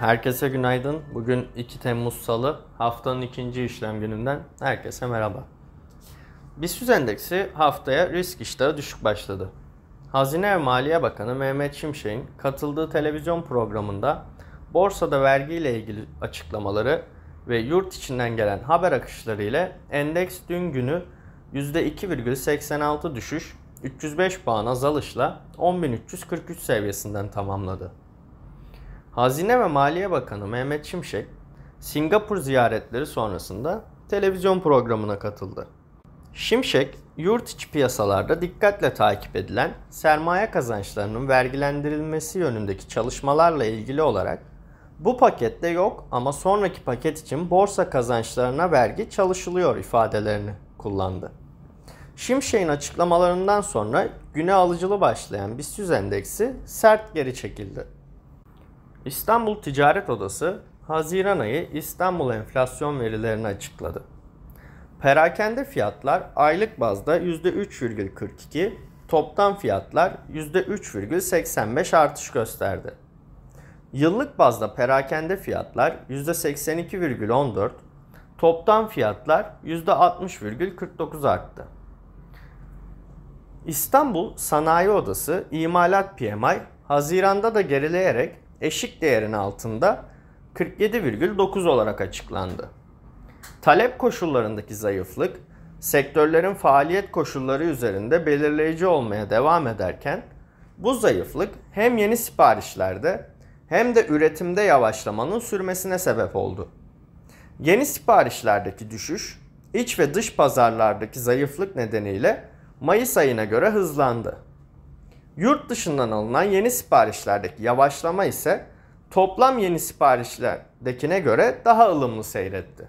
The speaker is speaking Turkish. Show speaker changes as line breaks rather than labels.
Herkese günaydın. Bugün 2 Temmuz Salı, haftanın ikinci işlem gününden herkese merhaba. BIST endeksi haftaya risk iştahı düşük başladı. Hazine ve Maliye Bakanı Mehmet Şimşek'in katıldığı televizyon programında borsada vergiyle ilgili açıklamaları ve yurt içinden gelen haber akışları ile endeks dün günü %2,86 düşüş 305 puan azalışla 10.343 seviyesinden tamamladı. Hazine ve Maliye Bakanı Mehmet Şimşek, Singapur ziyaretleri sonrasında televizyon programına katıldı. Şimşek, yurt içi piyasalarda dikkatle takip edilen sermaye kazançlarının vergilendirilmesi yönündeki çalışmalarla ilgili olarak bu pakette yok ama sonraki paket için borsa kazançlarına vergi çalışılıyor ifadelerini kullandı. Şimşek'in açıklamalarından sonra güne alıcılı başlayan BIST endeksi sert geri çekildi. İstanbul Ticaret Odası Haziran ayı İstanbul enflasyon verilerini açıkladı. Perakende fiyatlar aylık bazda %3,42, toptan fiyatlar %3,85 artış gösterdi. Yıllık bazda perakende fiyatlar %82,14, toptan fiyatlar %60,49 arttı. İstanbul Sanayi Odası İmalat PMI Haziran'da da gerileyerek eşik değerin altında 47,9 olarak açıklandı. Talep koşullarındaki zayıflık sektörlerin faaliyet koşulları üzerinde belirleyici olmaya devam ederken bu zayıflık hem yeni siparişlerde hem de üretimde yavaşlamanın sürmesine sebep oldu. Yeni siparişlerdeki düşüş iç ve dış pazarlardaki zayıflık nedeniyle Mayıs ayına göre hızlandı. Yurt dışından alınan yeni siparişlerdeki yavaşlama ise toplam yeni siparişlerdekine göre daha ılımlı seyretti.